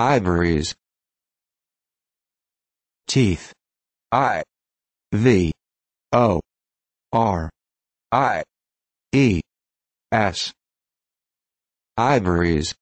Ivories. Teeth. I. V. O. R. I. E. S. Ivories.